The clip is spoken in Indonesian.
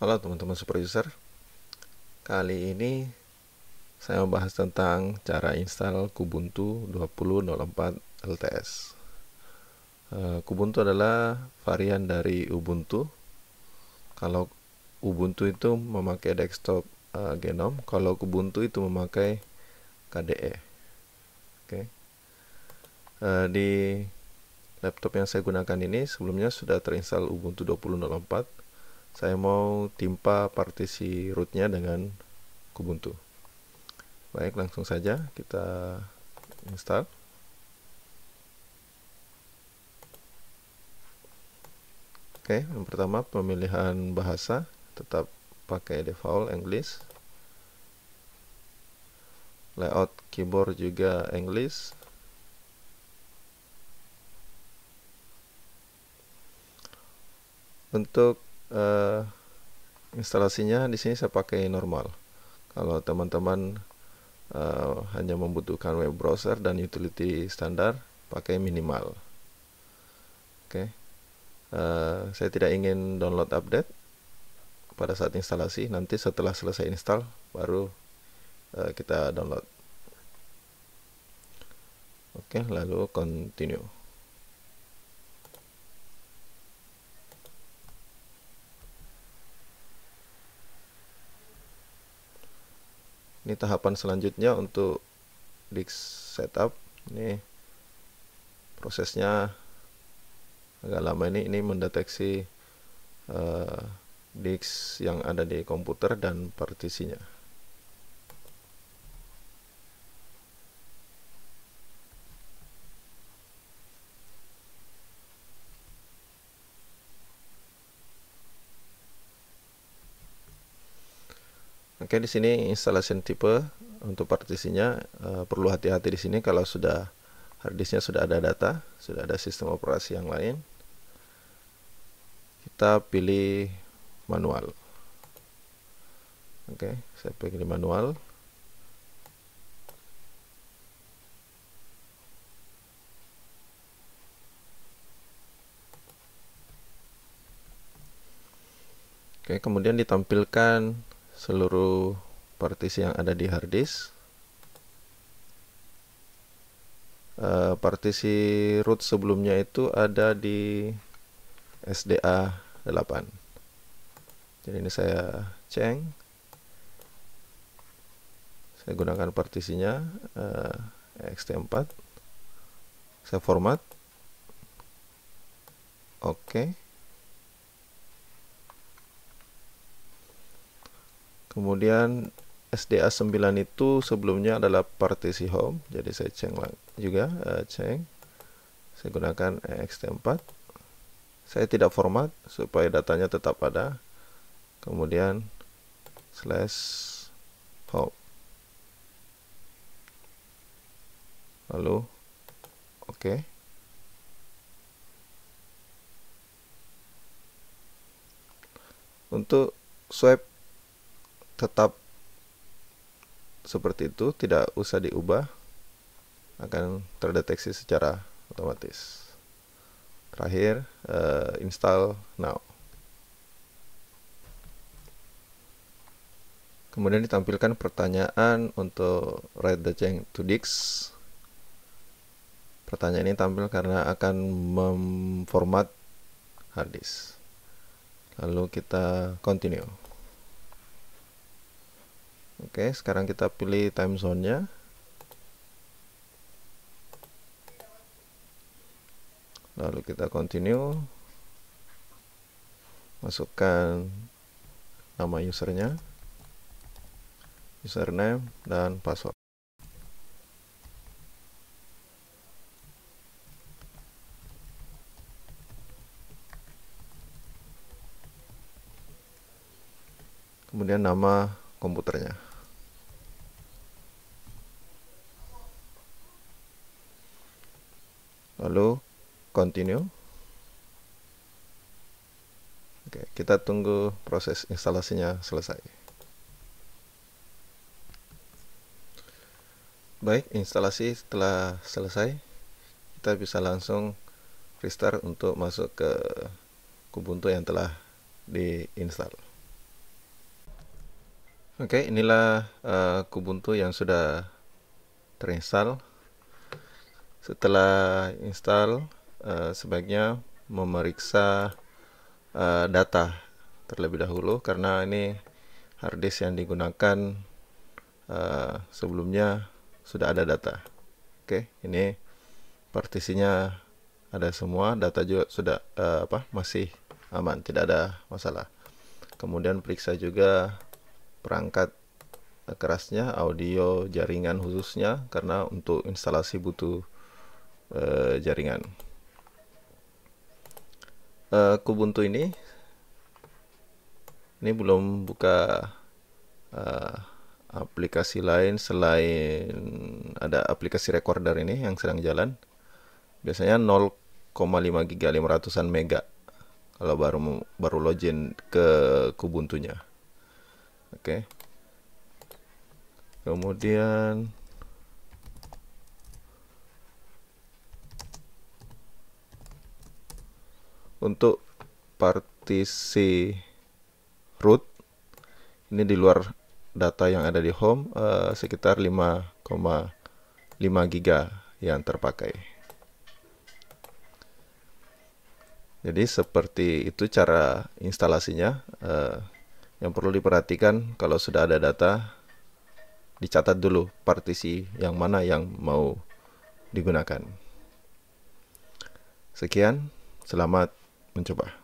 Halo teman-teman super user Kali ini saya membahas tentang cara install Kubuntu 20.04 LTS eh, Kubuntu adalah varian dari Ubuntu Kalau Ubuntu itu memakai desktop uh, Genome Kalau Kubuntu itu memakai KDE Oke eh, Di laptop yang saya gunakan ini sebelumnya sudah terinstall Ubuntu 20.04 saya mau timpa partisi rootnya dengan Kubuntu baik langsung saja kita install Oke, yang pertama pemilihan bahasa tetap pakai default English. Layout keyboard juga English. Untuk uh, instalasinya di sini saya pakai normal kalau teman-teman uh, hanya membutuhkan web browser dan utility standar pakai minimal oke okay. uh, eh, saya tidak ingin download update pada saat instalasi nanti setelah selesai install baru uh, kita download oke okay, lalu continue ini tahapan selanjutnya untuk Disk setup ini prosesnya agak lama ini ini mendeteksi uh, disk yang ada di komputer dan partisinya Oke, di sini installation tipe untuk partisinya uh, eh, perlu hati-hati di sini kalau sudah harddisknya sudah ada data, sudah ada sistem operasi yang lain. Kita pilih manual. Oke, saya pilih manual. Oke, kemudian ditampilkan seluruh partisi yang ada di hard uh, eh, partisi root sebelumnya itu ada di SDA 8 jadi ini saya ceng saya gunakan partisinya uh, eh, xt4 saya format oke okay. kemudian SDA 9 itu sebelumnya adalah partisi home jadi saya ceng juga uh, ceng saya gunakan ext4 saya tidak format supaya datanya tetap ada kemudian slash home lalu oke okay. untuk swipe tetap seperti itu tidak usah diubah akan terdeteksi secara otomatis terakhir uh, install now kemudian ditampilkan pertanyaan untuk write the change to dix pertanyaan ini tampil karena akan memformat hard disk lalu kita continue Oke, sekarang kita pilih time zone-nya. Lalu kita continue. Masukkan nama usernya, username, dan password. Kemudian nama komputernya. lalu continue Oke, kita tunggu proses instalasinya selesai baik instalasi telah selesai kita bisa langsung restart untuk masuk ke Kubuntu yang telah diinstal Oke, inilah uh, Kubuntu yang sudah terinstall setelah install uh, sebaiknya memeriksa uh, data terlebih dahulu karena ini harddisk yang digunakan uh, sebelumnya sudah ada data oke ini partisinya ada semua data juga sudah uh, apa masih aman tidak ada masalah kemudian periksa juga perangkat kerasnya audio jaringan khususnya karena untuk instalasi butuh Eh, jaringan. Uh, Kubuntu ini, ini belum buka uh, aplikasi lain selain ada aplikasi recorder ini yang sedang jalan. Biasanya 0,5 giga 500-an mega kalau baru baru login ke Kubuntunya. Oke. Okay. Kemudian untuk partisi root ini di luar data yang ada di home uh, sekitar 5,5 giga yang terpakai. Jadi seperti itu cara instalasinya. Uh, yang perlu diperhatikan kalau sudah ada data dicatat dulu partisi yang mana yang mau digunakan. Sekian, selamat نشوف نتابعها